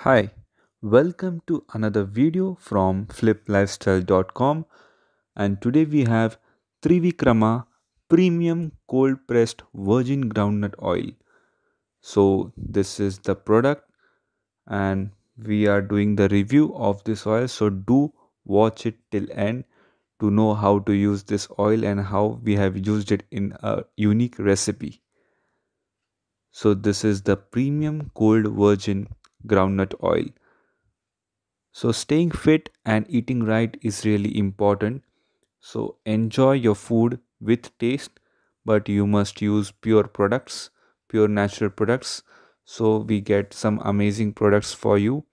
Hi, welcome to another video from fliplifestyle.com and today we have Trivikrama Premium Cold Pressed Virgin Groundnut Oil. So this is the product and we are doing the review of this oil so do watch it till end to know how to use this oil and how we have used it in a unique recipe. So this is the premium cold virgin groundnut oil. So, staying fit and eating right is really important. So, enjoy your food with taste, but you must use pure products, pure natural products. So, we get some amazing products for you.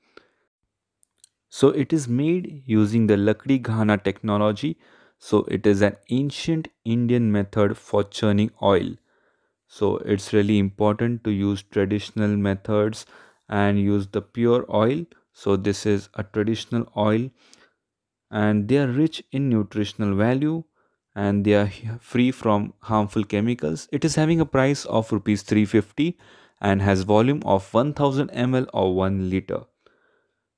So, it is made using the Lakdi Ghana technology. So, it is an ancient Indian method for churning oil. So, it's really important to use traditional methods and use the pure oil so this is a traditional oil and they are rich in nutritional value and they are free from harmful chemicals it is having a price of rupees 350 and has volume of 1000 ml or 1 liter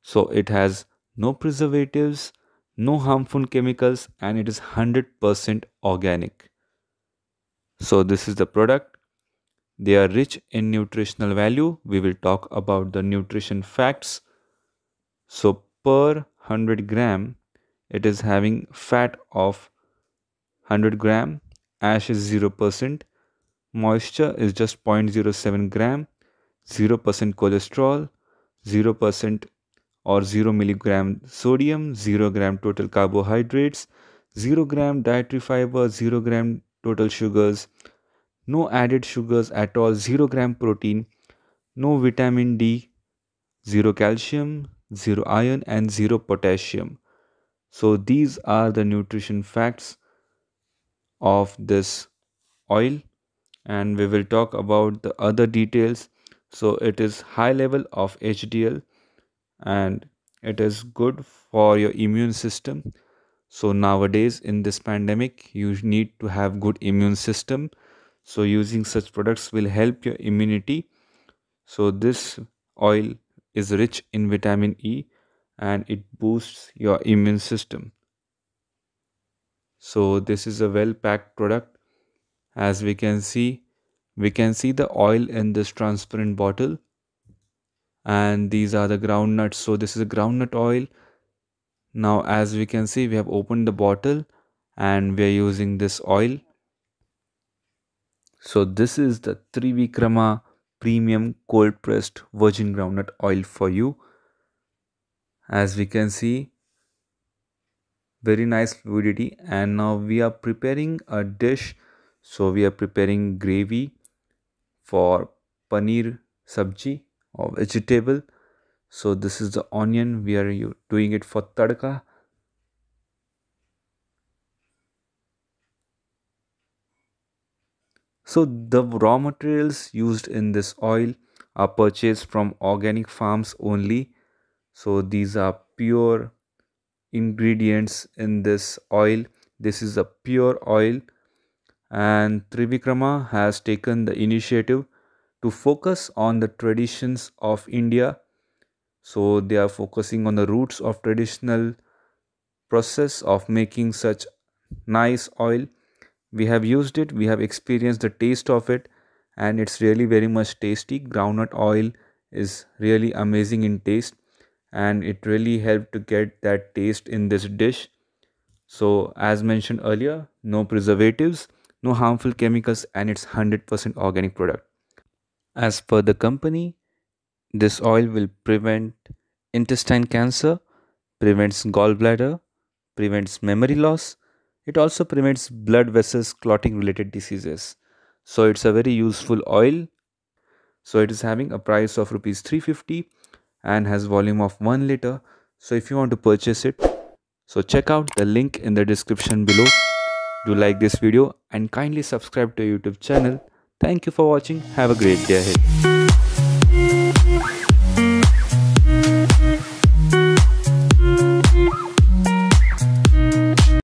so it has no preservatives no harmful chemicals and it is 100% organic so this is the product they are rich in nutritional value. We will talk about the nutrition facts. So per 100 gram, it is having fat of 100 gram, ash is 0%, moisture is just 0.07 gram, 0% cholesterol, 0% or 0 milligram sodium, 0 gram total carbohydrates, 0 gram dietary fiber, 0 gram total sugars, no added sugars at all, 0 gram protein, no vitamin D, 0 calcium, 0 iron, and 0 potassium. So, these are the nutrition facts of this oil, and we will talk about the other details. So, it is high level of HDL and it is good for your immune system so nowadays in this pandemic you need to have good immune system so using such products will help your immunity so this oil is rich in vitamin e and it boosts your immune system so this is a well packed product as we can see we can see the oil in this transparent bottle and these are the groundnuts so this is a groundnut oil now as we can see we have opened the bottle and we are using this oil so this is the Trivikrama premium cold pressed virgin groundnut oil for you. As we can see, very nice fluidity and now we are preparing a dish. So we are preparing gravy for paneer sabji or vegetable. So this is the onion. We are doing it for tadka. So the raw materials used in this oil are purchased from organic farms only. So these are pure ingredients in this oil. This is a pure oil and Trivikrama has taken the initiative to focus on the traditions of India. So they are focusing on the roots of traditional process of making such nice oil we have used it we have experienced the taste of it and it's really very much tasty groundnut oil is really amazing in taste and it really helped to get that taste in this dish so as mentioned earlier no preservatives no harmful chemicals and it's 100% organic product as per the company this oil will prevent intestine cancer prevents gallbladder prevents memory loss it also prevents blood vessels clotting related diseases. So it's a very useful oil. So it is having a price of rupees 350 and has volume of 1 liter. So if you want to purchase it, so check out the link in the description below. Do like this video and kindly subscribe to YouTube channel. Thank you for watching. Have a great day ahead.